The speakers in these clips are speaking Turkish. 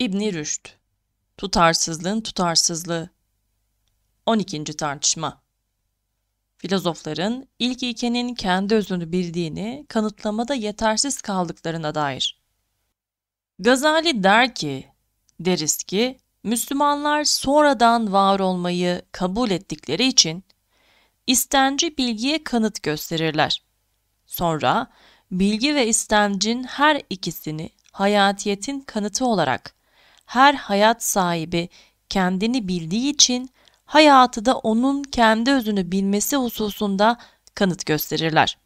İbni Rüşd Tutarsızlığın tutarsızlığı 12. tartışma Filozofların ilk ilkenin kendi özünü bildiğini kanıtlamada yetersiz kaldıklarına dair. Gazali der ki, deriz ki, Müslümanlar sonradan var olmayı kabul ettikleri için istenci bilgiye kanıt gösterirler. Sonra bilgi ve istencin her ikisini hayatiyetin kanıtı olarak her hayat sahibi kendini bildiği için hayatı da onun kendi özünü bilmesi hususunda kanıt gösterirler.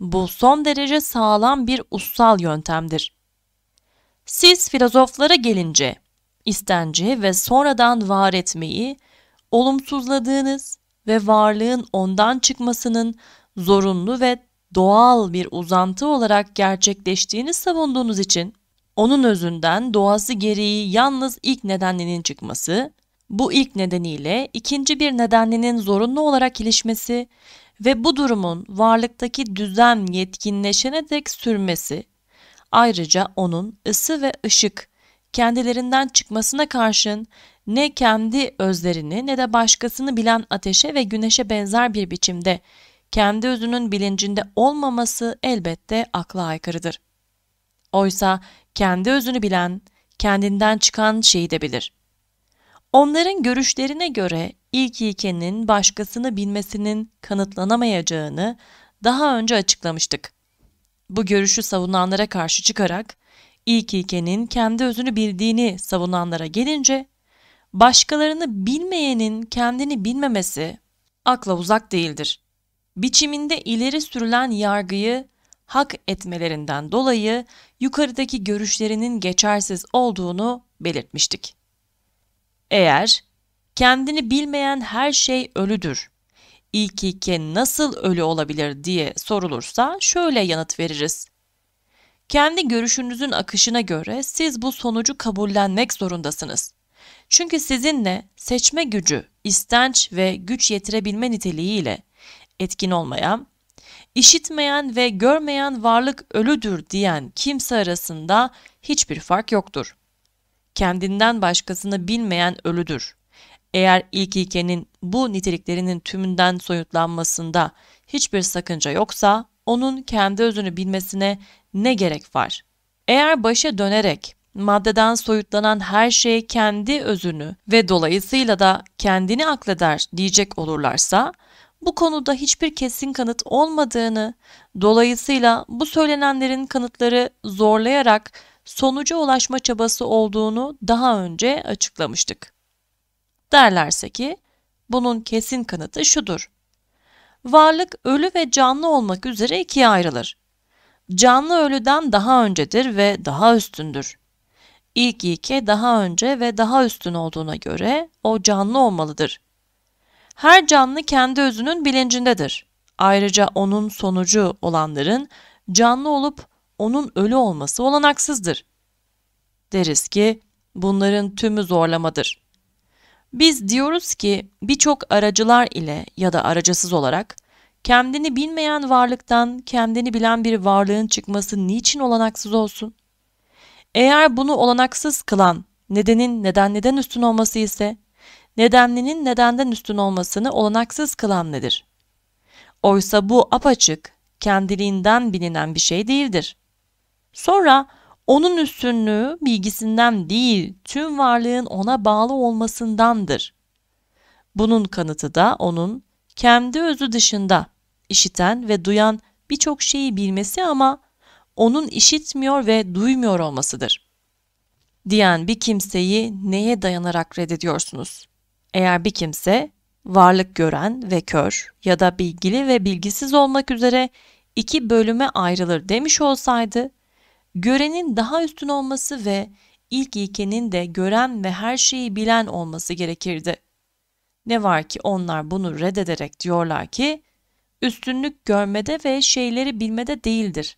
Bu son derece sağlam bir ussal yöntemdir. Siz filozoflara gelince istenci ve sonradan var etmeyi olumsuzladığınız ve varlığın ondan çıkmasının zorunlu ve doğal bir uzantı olarak gerçekleştiğini savunduğunuz için onun özünden doğası gereği yalnız ilk nedenlinin çıkması, bu ilk nedeniyle ikinci bir nedenlinin zorunlu olarak ilişmesi ve bu durumun varlıktaki düzen yetkinleşene dek sürmesi, ayrıca onun ısı ve ışık kendilerinden çıkmasına karşın ne kendi özlerini ne de başkasını bilen ateşe ve güneşe benzer bir biçimde kendi özünün bilincinde olmaması elbette akla aykırıdır. Oysa kendi özünü bilen, kendinden çıkan şeyi de bilir. Onların görüşlerine göre ilk ilkenin başkasını bilmesinin kanıtlanamayacağını daha önce açıklamıştık. Bu görüşü savunanlara karşı çıkarak ilk ilkenin kendi özünü bildiğini savunanlara gelince başkalarını bilmeyenin kendini bilmemesi akla uzak değildir. Biçiminde ileri sürülen yargıyı hak etmelerinden dolayı yukarıdaki görüşlerinin geçersiz olduğunu belirtmiştik. Eğer kendini bilmeyen her şey ölüdür. İlkike nasıl ölü olabilir diye sorulursa şöyle yanıt veririz. Kendi görüşünüzün akışına göre siz bu sonucu kabullenmek zorundasınız. Çünkü sizinle seçme gücü, istenç ve güç yetirebilme niteliğiyle etkin olmayan İşitmeyen ve görmeyen varlık ölüdür diyen kimse arasında hiçbir fark yoktur. Kendinden başkasını bilmeyen ölüdür. Eğer ilk ilkenin bu niteliklerinin tümünden soyutlanmasında hiçbir sakınca yoksa onun kendi özünü bilmesine ne gerek var? Eğer başa dönerek maddeden soyutlanan her şey kendi özünü ve dolayısıyla da kendini akleder diyecek olurlarsa bu konuda hiçbir kesin kanıt olmadığını, dolayısıyla bu söylenenlerin kanıtları zorlayarak sonuca ulaşma çabası olduğunu daha önce açıklamıştık. Derlerse ki bunun kesin kanıtı şudur. Varlık ölü ve canlı olmak üzere ikiye ayrılır. Canlı ölüden daha öncedir ve daha üstündür. İlk ilke daha önce ve daha üstün olduğuna göre o canlı olmalıdır her canlı kendi özünün bilincindedir. Ayrıca onun sonucu olanların canlı olup onun ölü olması olanaksızdır. Deriz ki bunların tümü zorlamadır. Biz diyoruz ki birçok aracılar ile ya da aracısız olarak kendini bilmeyen varlıktan kendini bilen bir varlığın çıkması niçin olanaksız olsun? Eğer bunu olanaksız kılan nedenin neden neden üstün olması ise nedenlinin nedenden üstün olmasını olanaksız kılan nedir? Oysa bu apaçık, kendiliğinden bilinen bir şey değildir. Sonra onun üstünlüğü bilgisinden değil, tüm varlığın ona bağlı olmasındandır. Bunun kanıtı da onun kendi özü dışında işiten ve duyan birçok şeyi bilmesi ama onun işitmiyor ve duymuyor olmasıdır. Diyen bir kimseyi neye dayanarak reddediyorsunuz? Eğer bir kimse varlık gören ve kör ya da bilgili ve bilgisiz olmak üzere iki bölüme ayrılır demiş olsaydı, görenin daha üstün olması ve ilk ilkenin de gören ve her şeyi bilen olması gerekirdi. Ne var ki onlar bunu reddederek diyorlar ki, üstünlük görmede ve şeyleri bilmede değildir.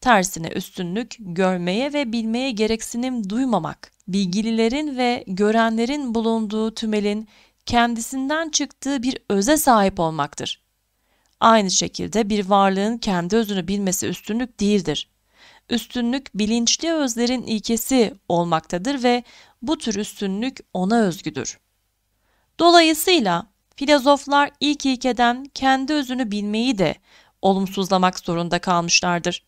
Tersine üstünlük görmeye ve bilmeye gereksinim duymamak, bilgililerin ve görenlerin bulunduğu tümelin kendisinden çıktığı bir öze sahip olmaktır. Aynı şekilde bir varlığın kendi özünü bilmesi üstünlük değildir. Üstünlük bilinçli özlerin ilkesi olmaktadır ve bu tür üstünlük ona özgüdür. Dolayısıyla filozoflar ilk ilkeden kendi özünü bilmeyi de olumsuzlamak zorunda kalmışlardır.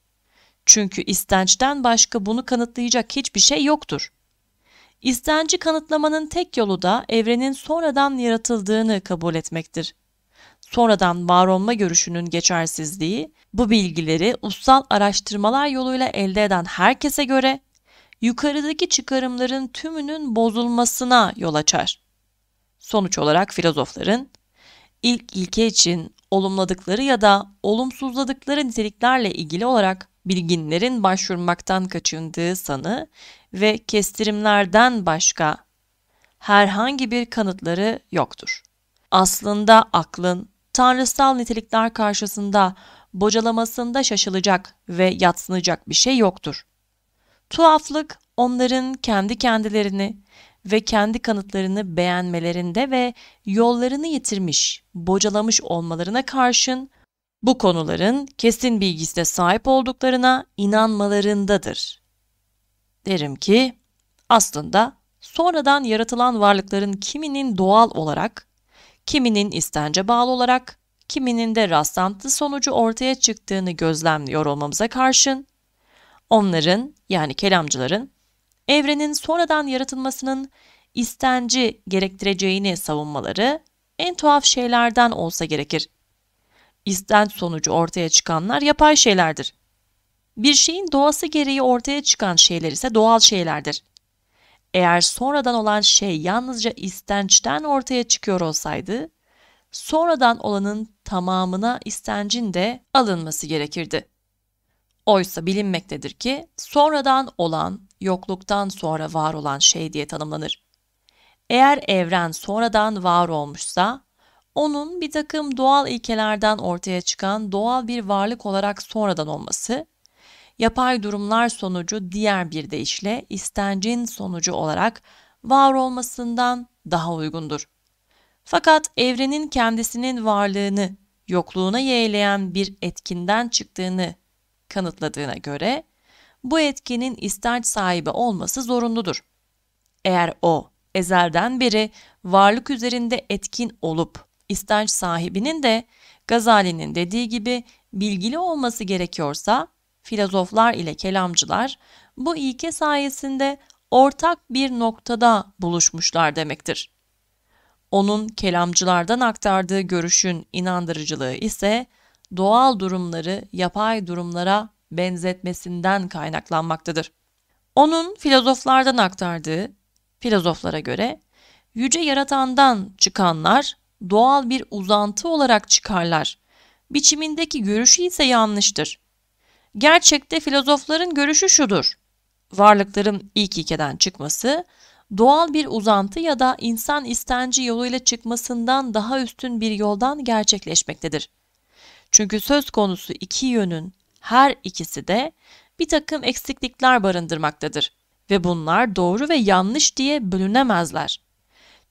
Çünkü istençten başka bunu kanıtlayacak hiçbir şey yoktur. İstenci kanıtlamanın tek yolu da evrenin sonradan yaratıldığını kabul etmektir. Sonradan var olma görüşünün geçersizliği, bu bilgileri ussal araştırmalar yoluyla elde eden herkese göre yukarıdaki çıkarımların tümünün bozulmasına yol açar. Sonuç olarak filozofların ilk ilke için olumladıkları ya da olumsuzladıkları niteliklerle ilgili olarak bilginlerin başvurmaktan kaçındığı sanı ve kestirimlerden başka herhangi bir kanıtları yoktur. Aslında aklın tanrısal nitelikler karşısında bocalamasında şaşılacak ve yatsınacak bir şey yoktur. Tuhaflık onların kendi kendilerini ve kendi kanıtlarını beğenmelerinde ve yollarını yitirmiş, bocalamış olmalarına karşın bu konuların kesin bilgisine sahip olduklarına inanmalarındadır. Derim ki aslında sonradan yaratılan varlıkların kiminin doğal olarak, kiminin istence bağlı olarak, kiminin de rastlantı sonucu ortaya çıktığını gözlemliyor olmamıza karşın, onların yani kelamcıların evrenin sonradan yaratılmasının istenci gerektireceğini savunmaları en tuhaf şeylerden olsa gerekir izden sonucu ortaya çıkanlar yapay şeylerdir. Bir şeyin doğası gereği ortaya çıkan şeyler ise doğal şeylerdir. Eğer sonradan olan şey yalnızca istençten ortaya çıkıyor olsaydı, sonradan olanın tamamına istencin de alınması gerekirdi. Oysa bilinmektedir ki sonradan olan, yokluktan sonra var olan şey diye tanımlanır. Eğer evren sonradan var olmuşsa, onun bir takım doğal ilkelerden ortaya çıkan doğal bir varlık olarak sonradan olması, yapay durumlar sonucu diğer bir deyişle istencin sonucu olarak var olmasından daha uygundur. Fakat evrenin kendisinin varlığını yokluğuna yeğleyen bir etkinden çıktığını kanıtladığına göre bu etkinin istenç sahibi olması zorunludur. Eğer o ezelden beri varlık üzerinde etkin olup İstenç sahibinin de Gazali'nin dediği gibi bilgili olması gerekiyorsa filozoflar ile kelamcılar bu ilke sayesinde ortak bir noktada buluşmuşlar demektir. Onun kelamcılardan aktardığı görüşün inandırıcılığı ise doğal durumları yapay durumlara benzetmesinden kaynaklanmaktadır. Onun filozoflardan aktardığı filozoflara göre yüce yaratandan çıkanlar doğal bir uzantı olarak çıkarlar. Biçimindeki görüşü ise yanlıştır. Gerçekte filozofların görüşü şudur. Varlıkların ilk ilkeden çıkması, doğal bir uzantı ya da insan istenci yoluyla çıkmasından daha üstün bir yoldan gerçekleşmektedir. Çünkü söz konusu iki yönün her ikisi de bir takım eksiklikler barındırmaktadır ve bunlar doğru ve yanlış diye bölünemezler.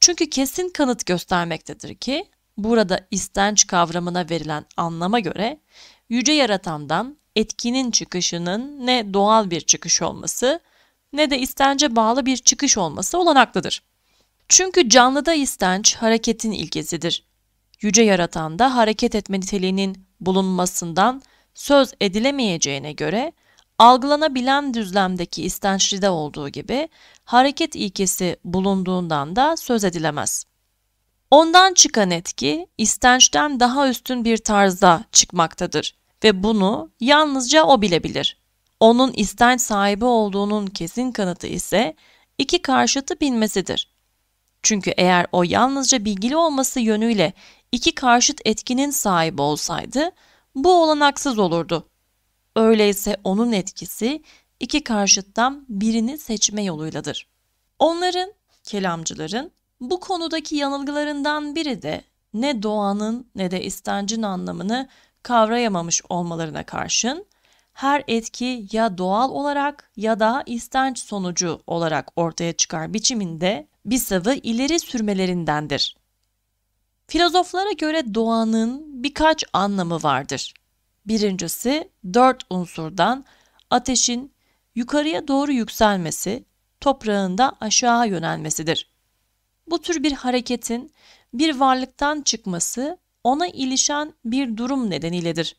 Çünkü kesin kanıt göstermektedir ki burada istenç kavramına verilen anlama göre yüce yaratandan etkinin çıkışının ne doğal bir çıkış olması ne de istence bağlı bir çıkış olması olanaklıdır. Çünkü canlıda istenç hareketin ilkesidir. Yüce yaratanda hareket etme niteliğinin bulunmasından söz edilemeyeceğine göre Algılanabilen düzlemdeki istençlide olduğu gibi hareket ilkesi bulunduğundan da söz edilemez. Ondan çıkan etki istençten daha üstün bir tarzda çıkmaktadır ve bunu yalnızca o bilebilir. Onun istenç sahibi olduğunun kesin kanıtı ise iki karşıtı bilmesidir. Çünkü eğer o yalnızca bilgili olması yönüyle iki karşıt etkinin sahibi olsaydı bu olanaksız olurdu. Öyleyse onun etkisi iki karşıttan birini seçme yoluyladır. Onların, kelamcıların bu konudaki yanılgılarından biri de ne doğanın ne de istencin anlamını kavrayamamış olmalarına karşın her etki ya doğal olarak ya da istenç sonucu olarak ortaya çıkar biçiminde bir savı ileri sürmelerindendir. Filozoflara göre doğanın birkaç anlamı vardır. Birincisi dört unsurdan ateşin yukarıya doğru yükselmesi, toprağında aşağı yönelmesidir. Bu tür bir hareketin bir varlıktan çıkması ona ilişen bir durum nedeniyledir.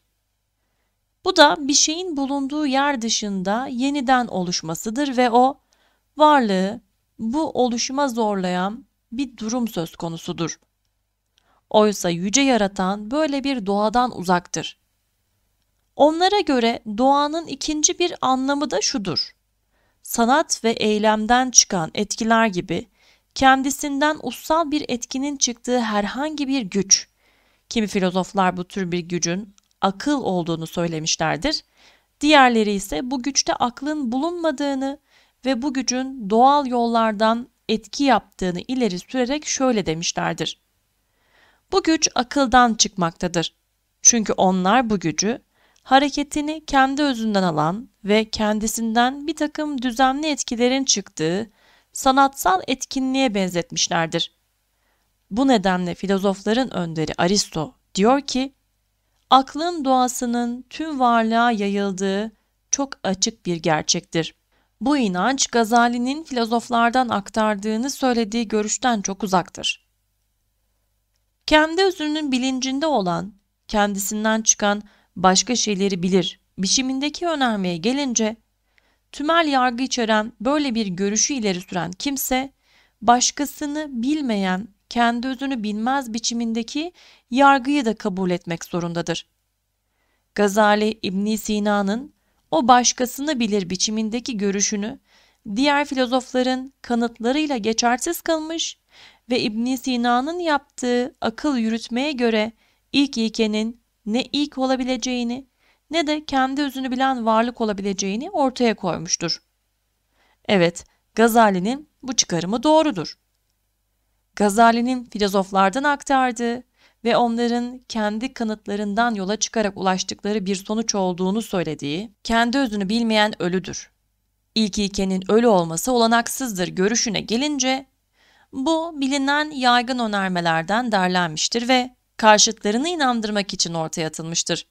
Bu da bir şeyin bulunduğu yer dışında yeniden oluşmasıdır ve o varlığı bu oluşuma zorlayan bir durum söz konusudur. Oysa yüce yaratan böyle bir doğadan uzaktır. Onlara göre doğanın ikinci bir anlamı da şudur. Sanat ve eylemden çıkan etkiler gibi kendisinden ussal bir etkinin çıktığı herhangi bir güç. Kimi filozoflar bu tür bir gücün akıl olduğunu söylemişlerdir. Diğerleri ise bu güçte aklın bulunmadığını ve bu gücün doğal yollardan etki yaptığını ileri sürerek şöyle demişlerdir. Bu güç akıldan çıkmaktadır. Çünkü onlar bu gücü hareketini kendi özünden alan ve kendisinden bir takım düzenli etkilerin çıktığı sanatsal etkinliğe benzetmişlerdir. Bu nedenle filozofların önderi Aristo diyor ki, aklın doğasının tüm varlığa yayıldığı çok açık bir gerçektir. Bu inanç Gazali'nin filozoflardan aktardığını söylediği görüşten çok uzaktır. Kendi özünün bilincinde olan, kendisinden çıkan başka şeyleri bilir biçimindeki önermeye gelince tümel yargı içeren böyle bir görüşü ileri süren kimse başkasını bilmeyen kendi özünü bilmez biçimindeki yargıyı da kabul etmek zorundadır. Gazali İbn Sina'nın o başkasını bilir biçimindeki görüşünü diğer filozofların kanıtlarıyla geçersiz kılmış ve İbn Sina'nın yaptığı akıl yürütmeye göre ilk ilkenin ne ilk olabileceğini ne de kendi özünü bilen varlık olabileceğini ortaya koymuştur. Evet, Gazali'nin bu çıkarımı doğrudur. Gazali'nin filozoflardan aktardığı ve onların kendi kanıtlarından yola çıkarak ulaştıkları bir sonuç olduğunu söylediği, kendi özünü bilmeyen ölüdür. İlk ilkenin ölü olması olanaksızdır görüşüne gelince, bu bilinen yaygın önermelerden derlenmiştir ve karşıtlarını inandırmak için ortaya atılmıştır.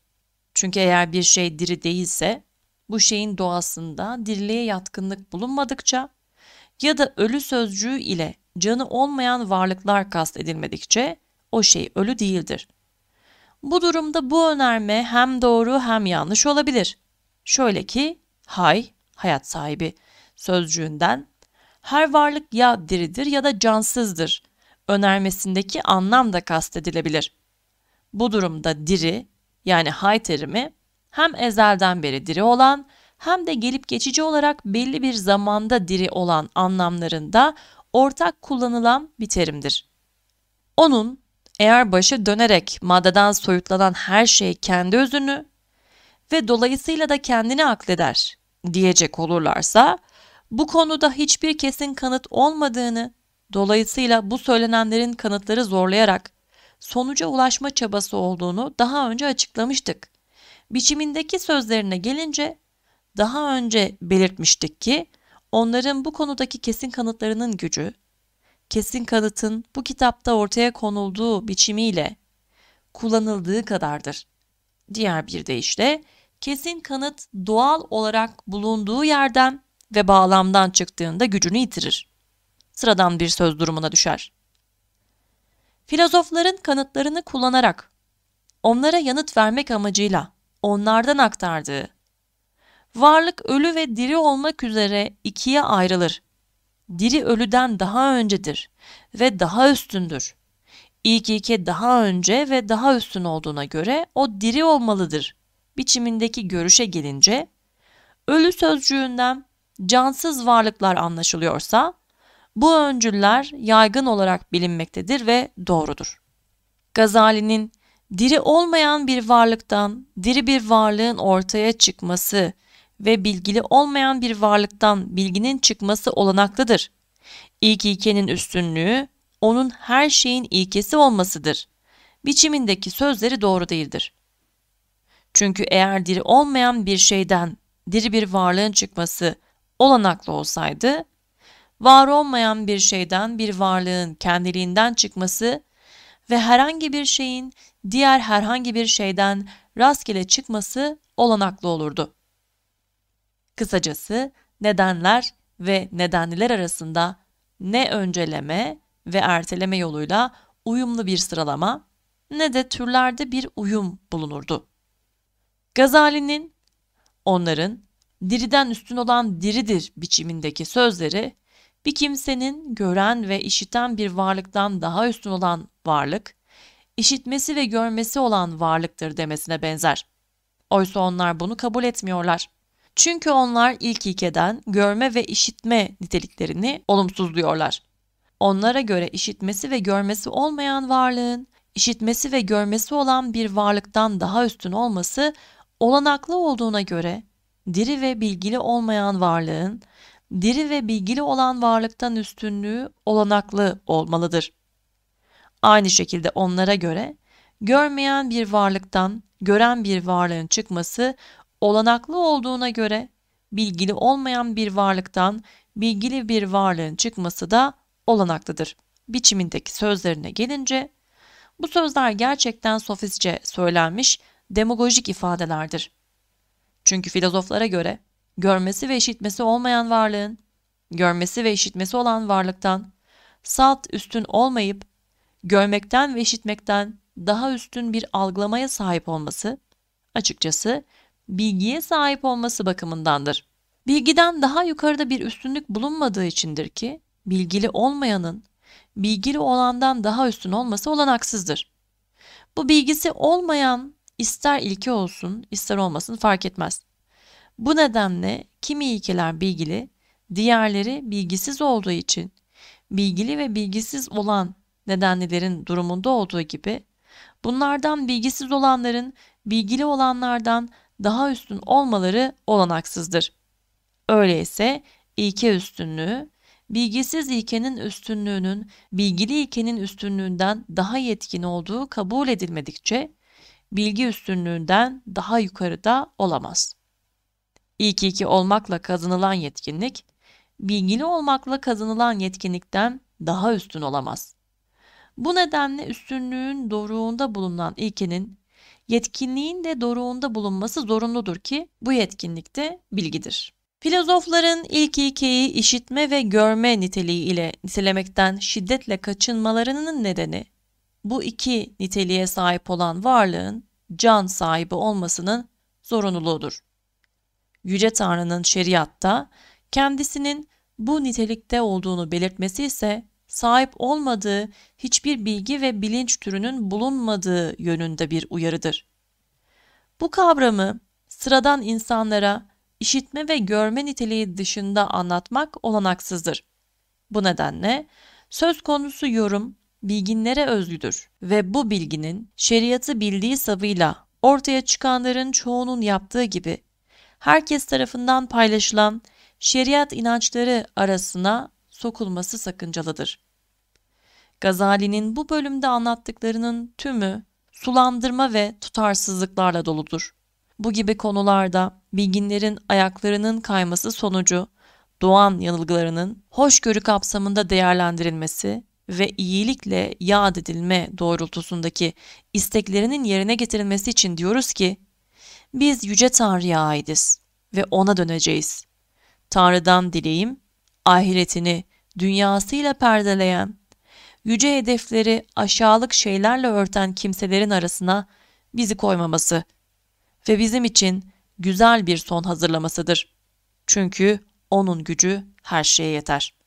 Çünkü eğer bir şey diri değilse, bu şeyin doğasında diriliğe yatkınlık bulunmadıkça ya da ölü sözcüğü ile canı olmayan varlıklar kast edilmedikçe o şey ölü değildir. Bu durumda bu önerme hem doğru hem yanlış olabilir. Şöyle ki hay, hayat sahibi sözcüğünden her varlık ya diridir ya da cansızdır önermesindeki anlam da kastedilebilir. Bu durumda diri yani hay terimi hem ezelden beri diri olan hem de gelip geçici olarak belli bir zamanda diri olan anlamlarında ortak kullanılan bir terimdir. Onun eğer başa dönerek maddeden soyutlanan her şey kendi özünü ve dolayısıyla da kendini akleder diyecek olurlarsa bu konuda hiçbir kesin kanıt olmadığını dolayısıyla bu söylenenlerin kanıtları zorlayarak sonuca ulaşma çabası olduğunu daha önce açıklamıştık. Biçimindeki sözlerine gelince daha önce belirtmiştik ki onların bu konudaki kesin kanıtlarının gücü, kesin kanıtın bu kitapta ortaya konulduğu biçimiyle kullanıldığı kadardır. Diğer bir deyişle kesin kanıt doğal olarak bulunduğu yerden ve bağlamdan çıktığında gücünü yitirir. Sıradan bir söz durumuna düşer filozofların kanıtlarını kullanarak onlara yanıt vermek amacıyla onlardan aktardığı varlık ölü ve diri olmak üzere ikiye ayrılır. Diri ölüden daha öncedir ve daha üstündür. İlk ilke daha önce ve daha üstün olduğuna göre o diri olmalıdır biçimindeki görüşe gelince ölü sözcüğünden cansız varlıklar anlaşılıyorsa bu öncüller yaygın olarak bilinmektedir ve doğrudur. Gazali'nin diri olmayan bir varlıktan diri bir varlığın ortaya çıkması ve bilgili olmayan bir varlıktan bilginin çıkması olanaklıdır. İlk ilkenin üstünlüğü onun her şeyin ilkesi olmasıdır. Biçimindeki sözleri doğru değildir. Çünkü eğer diri olmayan bir şeyden diri bir varlığın çıkması olanaklı olsaydı var olmayan bir şeyden bir varlığın kendiliğinden çıkması ve herhangi bir şeyin diğer herhangi bir şeyden rastgele çıkması olanaklı olurdu. Kısacası nedenler ve nedenliler arasında ne önceleme ve erteleme yoluyla uyumlu bir sıralama ne de türlerde bir uyum bulunurdu. Gazali'nin onların diriden üstün olan diridir biçimindeki sözleri bir kimsenin gören ve işiten bir varlıktan daha üstün olan varlık, işitmesi ve görmesi olan varlıktır demesine benzer. Oysa onlar bunu kabul etmiyorlar. Çünkü onlar ilk ilkeden görme ve işitme niteliklerini olumsuzluyorlar. Onlara göre işitmesi ve görmesi olmayan varlığın, işitmesi ve görmesi olan bir varlıktan daha üstün olması olanaklı olduğuna göre diri ve bilgili olmayan varlığın diri ve bilgili olan varlıktan üstünlüğü olanaklı olmalıdır. Aynı şekilde onlara göre görmeyen bir varlıktan gören bir varlığın çıkması olanaklı olduğuna göre bilgili olmayan bir varlıktan bilgili bir varlığın çıkması da olanaklıdır. Biçimindeki sözlerine gelince bu sözler gerçekten sofistçe söylenmiş demagojik ifadelerdir. Çünkü filozoflara göre görmesi ve işitmesi olmayan varlığın, görmesi ve işitmesi olan varlıktan, salt üstün olmayıp, görmekten ve işitmekten daha üstün bir algılamaya sahip olması, açıkçası bilgiye sahip olması bakımındandır. Bilgiden daha yukarıda bir üstünlük bulunmadığı içindir ki, bilgili olmayanın, bilgili olandan daha üstün olması olanaksızdır. Bu bilgisi olmayan ister ilki olsun ister olmasın fark etmez. Bu nedenle kimi ilkeler bilgili, diğerleri bilgisiz olduğu için bilgili ve bilgisiz olan nedenlilerin durumunda olduğu gibi bunlardan bilgisiz olanların bilgili olanlardan daha üstün olmaları olanaksızdır. Öyleyse ilke üstünlüğü bilgisiz ilkenin üstünlüğünün bilgili ilkenin üstünlüğünden daha yetkin olduğu kabul edilmedikçe bilgi üstünlüğünden daha yukarıda olamaz. İyi iki olmakla kazanılan yetkinlik, bilgili olmakla kazanılan yetkinlikten daha üstün olamaz. Bu nedenle üstünlüğün doruğunda bulunan ilkenin, yetkinliğin de doruğunda bulunması zorunludur ki bu yetkinlik de bilgidir. Filozofların ilk ilkeyi işitme ve görme niteliği ile nitelemekten şiddetle kaçınmalarının nedeni, bu iki niteliğe sahip olan varlığın can sahibi olmasının zorunluluğudur. Yüce Tanrı'nın şeriatta kendisinin bu nitelikte olduğunu belirtmesi ise sahip olmadığı hiçbir bilgi ve bilinç türünün bulunmadığı yönünde bir uyarıdır. Bu kavramı sıradan insanlara işitme ve görme niteliği dışında anlatmak olanaksızdır. Bu nedenle söz konusu yorum bilginlere özgüdür ve bu bilginin şeriatı bildiği savıyla ortaya çıkanların çoğunun yaptığı gibi herkes tarafından paylaşılan şeriat inançları arasına sokulması sakıncalıdır. Gazali'nin bu bölümde anlattıklarının tümü sulandırma ve tutarsızlıklarla doludur. Bu gibi konularda bilginlerin ayaklarının kayması sonucu doğan yanılgılarının hoşgörü kapsamında değerlendirilmesi ve iyilikle yad edilme doğrultusundaki isteklerinin yerine getirilmesi için diyoruz ki biz Yüce Tanrı'ya aidiz ve O'na döneceğiz. Tanrı'dan dileğim, ahiretini dünyasıyla perdeleyen, yüce hedefleri aşağılık şeylerle örten kimselerin arasına bizi koymaması ve bizim için güzel bir son hazırlamasıdır. Çünkü O'nun gücü her şeye yeter.''